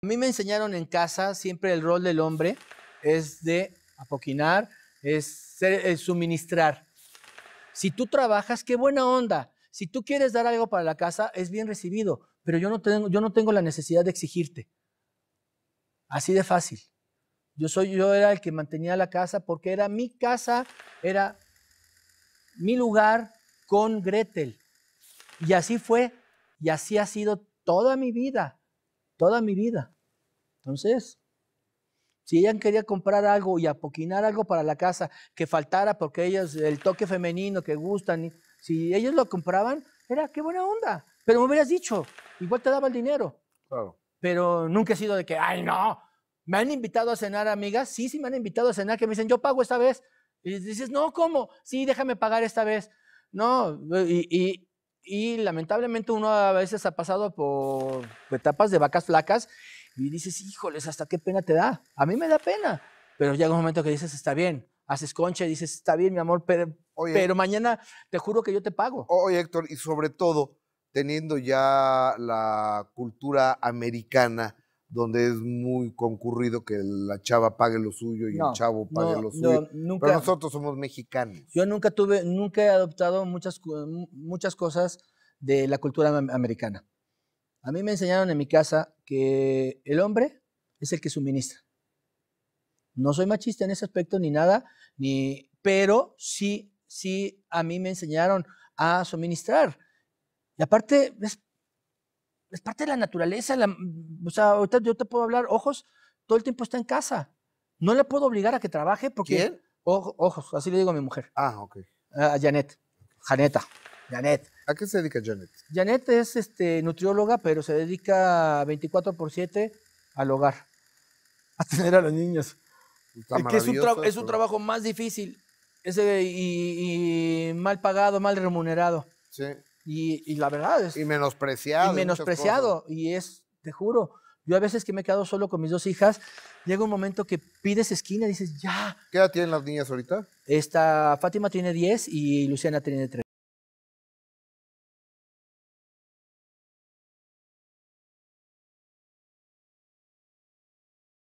A mí me enseñaron en casa siempre el rol del hombre es de apoquinar, es, suministrar. Si tú trabajas, qué buena onda. Si tú quieres dar algo para la casa, es bien recibido, pero yo no tengo, yo no tengo la necesidad de exigirte. Así de fácil. Yo, soy, yo era el que mantenía la casa porque era mi casa, era mi lugar con Gretel. Y así fue, y así ha sido toda mi vida toda mi vida. Entonces, si ellas quería comprar algo y apoquinar algo para la casa que faltara porque ellas, el toque femenino que gustan, si ellos lo compraban, era qué buena onda. Pero me hubieras dicho, igual te daban el dinero. Claro. Pero nunca he sido de que, ay, no, me han invitado a cenar, amigas. Sí, sí, me han invitado a cenar, que me dicen, yo pago esta vez. Y dices, no, ¿cómo? Sí, déjame pagar esta vez. No, y, y y lamentablemente uno a veces ha pasado por etapas de vacas flacas y dices, híjoles, hasta qué pena te da. A mí me da pena, pero llega un momento que dices, está bien, haces concha y dices, está bien, mi amor, pero, pero mañana te juro que yo te pago. Oye, Héctor, y sobre todo, teniendo ya la cultura americana donde es muy concurrido que la chava pague lo suyo y el chavo pague lo suyo. Pero nosotros somos mexicanos. Yo nunca tuve, nunca he adoptado muchas, muchas cosas de la cultura americana. A mí me enseñaron en mi casa que el hombre es el que suministra. No soy machista en ese aspecto ni nada, ni, pero sí, sí, a mí me enseñaron a suministrar. Y aparte, es es parte de la naturaleza. La, mm, o sea, ahorita yo te puedo hablar, ojos, todo el tiempo está en casa. No le puedo obligar a que trabaje porque. ¿Quién? ojos, así le digo a mi mujer. Ah, ok. A ah, Janet. Janeta. Janet. ¿A qué se dedica Janet? Janet es este, nutrióloga, pero se dedica 24 por 7 al hogar, a tener a los niños. Que es, un trabajo más difícil ese, y, y mal pagado, mal remunerado. Sí. Y, la verdad es... Y menospreciado. Y menospreciado. Y es, te juro, yo a veces que me he quedado solo con mis dos hijas, llega un momento que pides esquina y dices, ya. ¿Qué edad tienen las niñas ahorita? Esta Fátima tiene 10 y Luciana tiene 3.